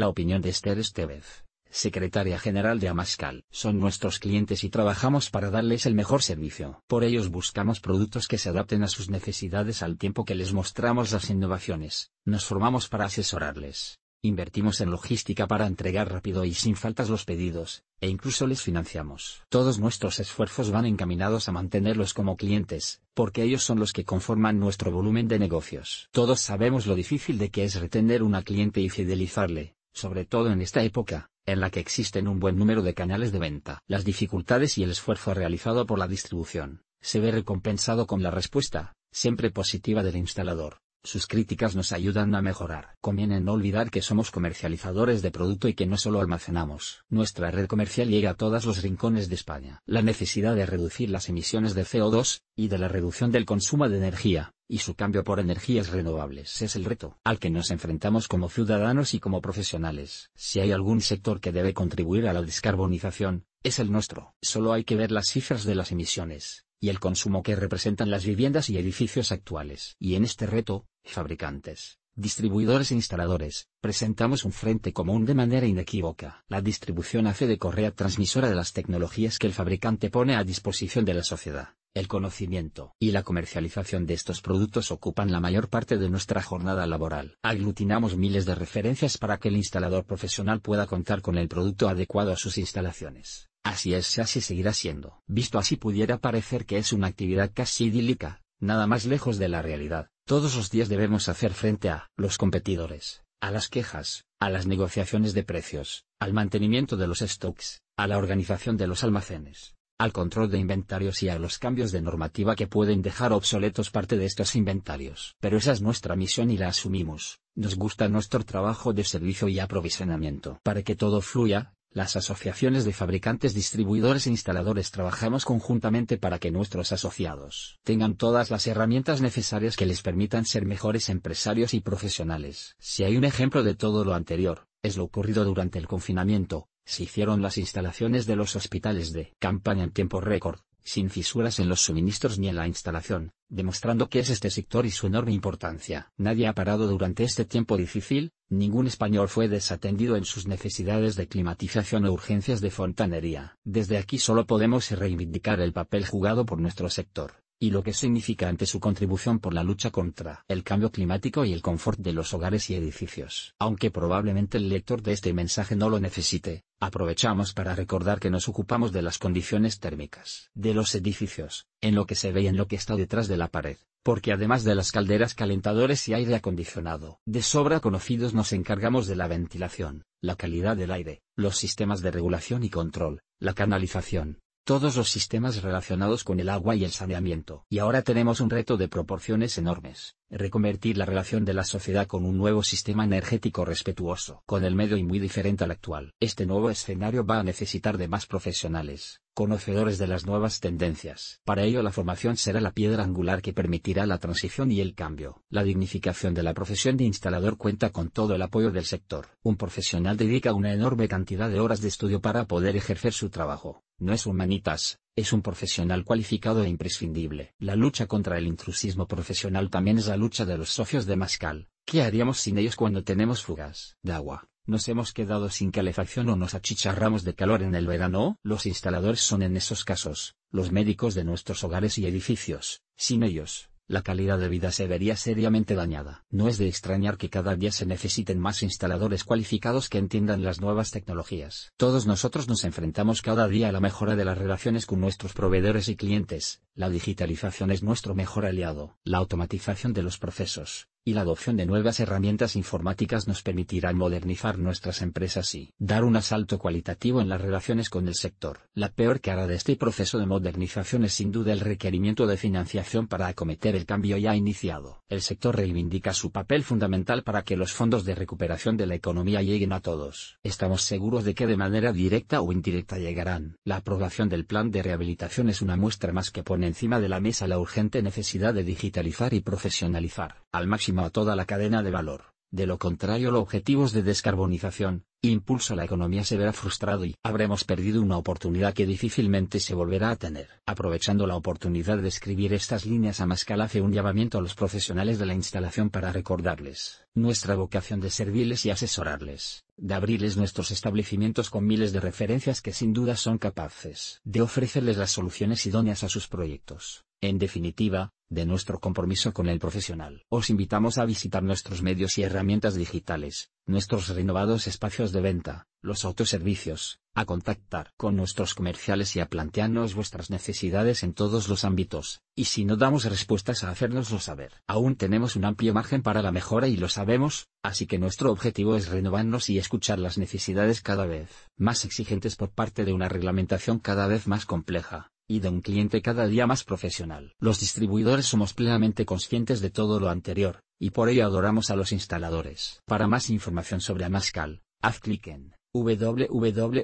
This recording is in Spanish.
La opinión de Esther Estevez, secretaria general de Amascal. Son nuestros clientes y trabajamos para darles el mejor servicio. Por ellos buscamos productos que se adapten a sus necesidades al tiempo que les mostramos las innovaciones, nos formamos para asesorarles. Invertimos en logística para entregar rápido y sin faltas los pedidos, e incluso les financiamos. Todos nuestros esfuerzos van encaminados a mantenerlos como clientes, porque ellos son los que conforman nuestro volumen de negocios. Todos sabemos lo difícil de que es retener una cliente y fidelizarle, sobre todo en esta época, en la que existen un buen número de canales de venta. Las dificultades y el esfuerzo realizado por la distribución, se ve recompensado con la respuesta, siempre positiva del instalador. Sus críticas nos ayudan a mejorar. Conviene no olvidar que somos comercializadores de producto y que no solo almacenamos. Nuestra red comercial llega a todos los rincones de España. La necesidad de reducir las emisiones de CO2, y de la reducción del consumo de energía, y su cambio por energías renovables es el reto al que nos enfrentamos como ciudadanos y como profesionales. Si hay algún sector que debe contribuir a la descarbonización, es el nuestro. Solo hay que ver las cifras de las emisiones, y el consumo que representan las viviendas y edificios actuales. Y en este reto, fabricantes, distribuidores e instaladores, presentamos un frente común de manera inequívoca. La distribución hace de correa transmisora de las tecnologías que el fabricante pone a disposición de la sociedad. El conocimiento y la comercialización de estos productos ocupan la mayor parte de nuestra jornada laboral. Aglutinamos miles de referencias para que el instalador profesional pueda contar con el producto adecuado a sus instalaciones. Así es, así seguirá siendo. Visto así pudiera parecer que es una actividad casi idílica, nada más lejos de la realidad. Todos los días debemos hacer frente a los competidores, a las quejas, a las negociaciones de precios, al mantenimiento de los stocks, a la organización de los almacenes, al control de inventarios y a los cambios de normativa que pueden dejar obsoletos parte de estos inventarios. Pero esa es nuestra misión y la asumimos. Nos gusta nuestro trabajo de servicio y aprovisionamiento. Para que todo fluya, las asociaciones de fabricantes, distribuidores e instaladores trabajamos conjuntamente para que nuestros asociados tengan todas las herramientas necesarias que les permitan ser mejores empresarios y profesionales. Si hay un ejemplo de todo lo anterior, es lo ocurrido durante el confinamiento, se hicieron las instalaciones de los hospitales de campaña en tiempo récord, sin fisuras en los suministros ni en la instalación, demostrando que es este sector y su enorme importancia. Nadie ha parado durante este tiempo difícil, ningún español fue desatendido en sus necesidades de climatización o urgencias de fontanería. Desde aquí solo podemos reivindicar el papel jugado por nuestro sector, y lo que significa ante su contribución por la lucha contra el cambio climático y el confort de los hogares y edificios. Aunque probablemente el lector de este mensaje no lo necesite, aprovechamos para recordar que nos ocupamos de las condiciones térmicas de los edificios, en lo que se ve y en lo que está detrás de la pared, porque además de las calderas calentadores y aire acondicionado, de sobra conocidos nos encargamos de la ventilación, la calidad del aire, los sistemas de regulación y control, la canalización, todos los sistemas relacionados con el agua y el saneamiento. Y ahora tenemos un reto de proporciones enormes reconvertir la relación de la sociedad con un nuevo sistema energético respetuoso con el medio y muy diferente al actual. Este nuevo escenario va a necesitar de más profesionales, conocedores de las nuevas tendencias. Para ello la formación será la piedra angular que permitirá la transición y el cambio. La dignificación de la profesión de instalador cuenta con todo el apoyo del sector. Un profesional dedica una enorme cantidad de horas de estudio para poder ejercer su trabajo. No es humanitas, es un profesional cualificado e imprescindible. La lucha contra el intrusismo profesional también es la lucha de los socios de Mascal. ¿Qué haríamos sin ellos cuando tenemos fugas de agua? ¿Nos hemos quedado sin calefacción o nos achicharramos de calor en el verano? Los instaladores son en esos casos, los médicos de nuestros hogares y edificios. Sin ellos, la calidad de vida se vería seriamente dañada. No es de extrañar que cada día se necesiten más instaladores cualificados que entiendan las nuevas tecnologías. Todos nosotros nos enfrentamos cada día a la mejora de las relaciones con nuestros proveedores y clientes, la digitalización es nuestro mejor aliado. La automatización de los procesos, y la adopción de nuevas herramientas informáticas nos permitirá modernizar nuestras empresas y dar un asalto cualitativo en las relaciones con el sector. La peor cara de este proceso de modernización es sin duda el requerimiento de financiación para acometer el cambio ya iniciado. El sector reivindica su papel fundamental para que los fondos de recuperación de la economía lleguen a todos. Estamos seguros de que de manera directa o indirecta llegarán. La aprobación del plan de rehabilitación es una muestra más que pone encima de la mesa la urgente necesidad de digitalizar y profesionalizar al máximo a toda la cadena de valor, de lo contrario los objetivos de descarbonización, impulso a la economía se verá frustrado y habremos perdido una oportunidad que difícilmente se volverá a tener. Aprovechando la oportunidad de escribir estas líneas a Mascal hace un llamamiento a los profesionales de la instalación para recordarles nuestra vocación de servirles y asesorarles, de abrirles nuestros establecimientos con miles de referencias que sin duda son capaces de ofrecerles las soluciones idóneas a sus proyectos. En definitiva, de nuestro compromiso con el profesional. Os invitamos a visitar nuestros medios y herramientas digitales, nuestros renovados espacios de venta, los autoservicios, a contactar con nuestros comerciales y a plantearnos vuestras necesidades en todos los ámbitos, y si no damos respuestas a hacernoslo saber. Aún tenemos un amplio margen para la mejora y lo sabemos, así que nuestro objetivo es renovarnos y escuchar las necesidades cada vez más exigentes por parte de una reglamentación cada vez más compleja y de un cliente cada día más profesional. Los distribuidores somos plenamente conscientes de todo lo anterior, y por ello adoramos a los instaladores. Para más información sobre Amascal, haz clic en www.amascal.org.